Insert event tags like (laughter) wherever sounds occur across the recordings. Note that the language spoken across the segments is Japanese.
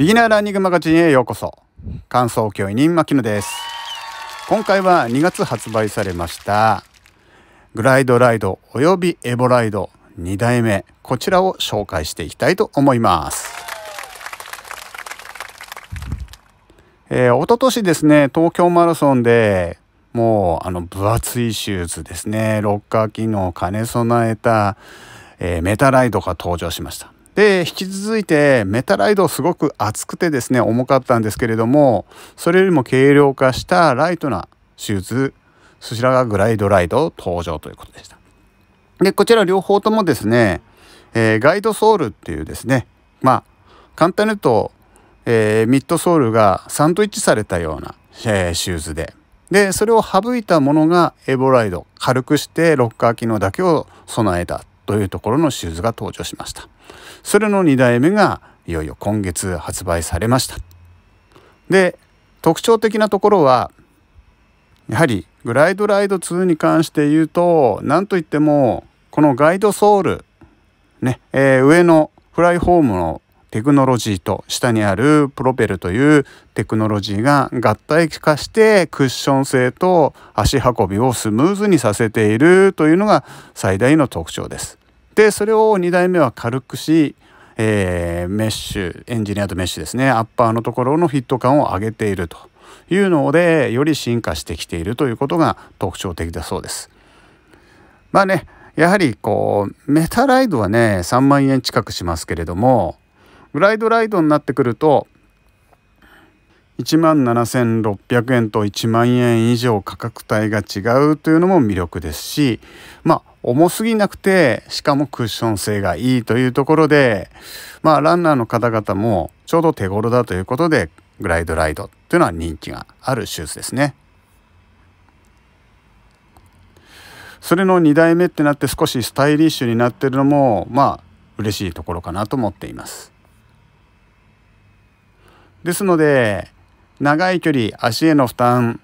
ビギナーランニングマガジンへようこそ感想教委任牧野です今回は2月発売されましたグライドライドおよびエボライド2代目こちらを紹介していきたいと思いますえー、一昨年ですね東京マラソンでもうあの分厚いシューズですねロッカー機能を兼ね備えた、えー、メタライドが登場しましたで、引き続いてメタライドすごく厚くてですね、重かったんですけれども、それよりも軽量化したライトなシューズ、そちらがグライドライド登場ということでした。で、こちら両方ともですね、えー、ガイドソールっていうですね、まあ、簡単に言うと、えー、ミッドソールがサンドイッチされたような、えー、シューズで、で、それを省いたものがエボライド、軽くしてロッカー機能だけを備えたというところのシューズが登場しましたそれの2代目がいよいよ今月発売されましたで特徴的なところはやはりグライドライド2に関して言うと何といってもこのガイドソールね、えー、上のフライホームのテクノロジーと下にあるプロペルというテクノロジーが合体化してクッション性と足運びをスムーズにさせているというのが最大の特徴です。でそれを2台目は軽くし、えー、メッシュエンジニアとメッシュですねアッパーのところのフィット感を上げているというのでより進化してきているということが特徴的だそうです。まあねやはりこうメタライドはね3万円近くしますけれどもグライドライドになってくると1万7600円と1万円以上価格帯が違うというのも魅力ですしまあ重すぎなくてしかもクッション性がいいというところでまあランナーの方々もちょうど手頃だということでグライドライドっていうのは人気があるシューズですね。それの2代目ってなって少しスタイリッシュになってるのもまあ嬉しいところかなと思っています。ですので長い距離足への負担、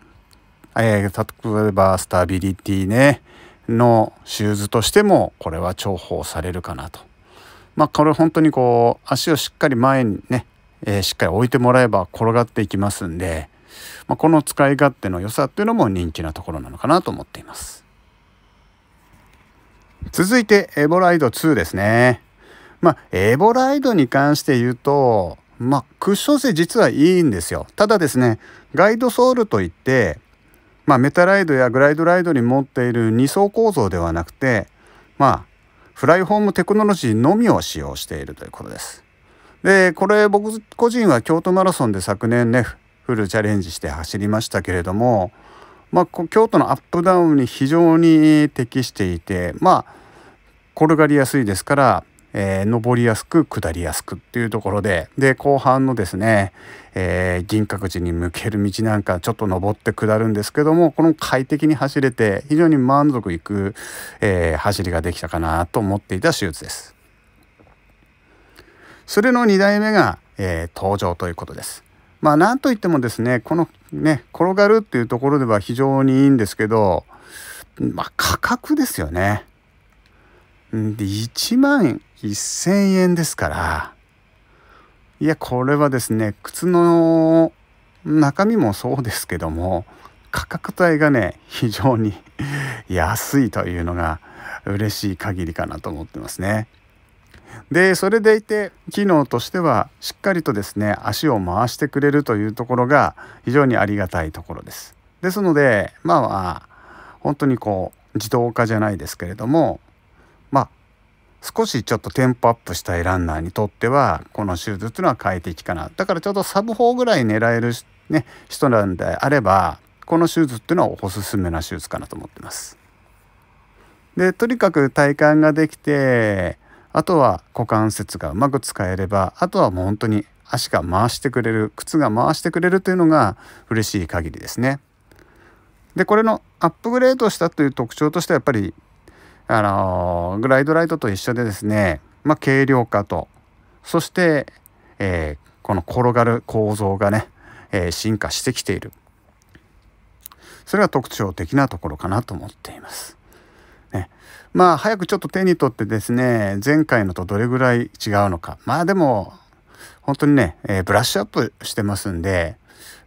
えー、例えばスタビリティねのシューズとしてもこれは重宝されるかなと。まあこれ本当にこう足をしっかり前にね、えー、しっかり置いてもらえば転がっていきますんで、まあ、この使い勝手の良さっていうのも人気なところなのかなと思っています。続いてエボライド2ですね。まあエボライドに関して言うと、まあクッション性実はいいんですよ。ただですね、ガイドソールといってまあ、メタライドやグライドライドに持っている2層構造ではなくて、まあ、フライホームテクノロジーのみを使用しているということです。でこれ僕個人は京都マラソンで昨年ねフルチャレンジして走りましたけれども、まあ、京都のアップダウンに非常に適していてまあ転がりやすいですからえー、登りやすく下りやすくっていうところでで後半のですね、えー、銀閣寺に向ける道なんかちょっと登って下るんですけどもこの快適に走れて非常に満足いく、えー、走りができたかなと思っていた手術です。それの2代目が、え登場ということです。まあなんといってもですねこのね転がるっていうところでは非常にいいんですけどまあ価格ですよね。で、1万1000円ですから、いや、これはですね、靴の中身もそうですけども、価格帯がね、非常に (laughs) 安いというのが嬉しい限りかなと思ってますね。でそれでいて機能としてはしっかりとですね足を回してくれるというところが非常にありがたいところです。ですのでまあ本当にこう自動化じゃないですけれども少しちょっとテンポアップしたいランナーにとってはこのシューズっていうのは快適かなだからちょうどサブ4ぐらい狙える、ね、人なんであればこのシューズっていうのはおすすめなシューズかなと思ってます。でとにかく体幹ができてあとは股関節がうまく使えればあとはもう本当に足が回してくれる靴が回してくれるというのが嬉しい限りですね。でこれのアップグレードしたという特徴としてはやっぱりあのグライドライトと一緒でですね、まあ、軽量化とそして、えー、この転がる構造がね、えー、進化してきているそれが特徴的なところかなと思っています。ね、まあ早くちょっと手に取ってですね前回のとどれぐらい違うのかまあでも本当にね、えー、ブラッシュアップしてますんで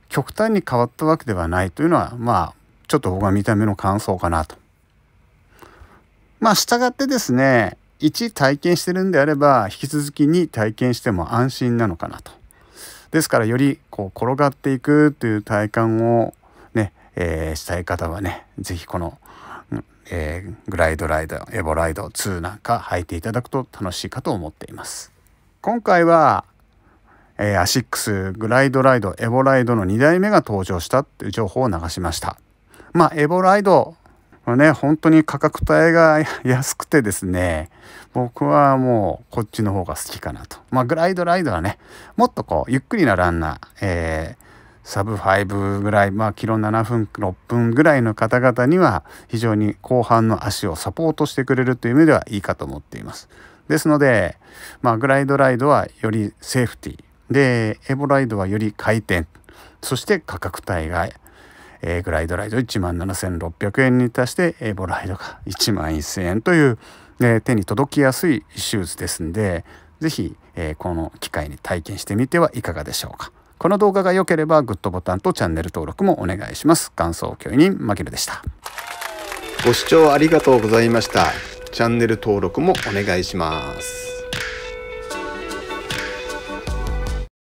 極端に変わったわけではないというのはまあちょっと僕は見た目の感想かなとまあ、従ってですね、1体験してるんであれば、引き続きに体験しても安心なのかなと。ですから、よりこう転がっていくという体感をね、えー、したい方はね、ぜひ、この、えー、グライドライド、エボライド2なんか履いていただくと楽しいかと思っています。今回は、えー、アシックスグライドライドエボライドの2代目が登場したっていう情報を流しましたまあエボライドこれね、本当に価格帯が安くてですね、僕はもうこっちの方が好きかなと。まあ、グライドライドはね、もっとこう、ゆっくりなランナー、えー、サブ5ぐらい、まあ、キロ7分、6分ぐらいの方々には、非常に後半の足をサポートしてくれるという意味ではいいかと思っています。ですので、まあ、グライドライドはよりセーフティー、で、エボライドはより回転、そして価格帯がえー、グライドライド1万7600円に足して、えー、ボライドが1万1000円という、えー、手に届きやすいシューズですんで、ぜひ、えー、この機会に体験してみてはいかがでしょうか。この動画が良ければグッドボタンとチャンネル登録もお願いします。感想共有員マキルでした。ご視聴ありがとうございました。チャンネル登録もお願いします。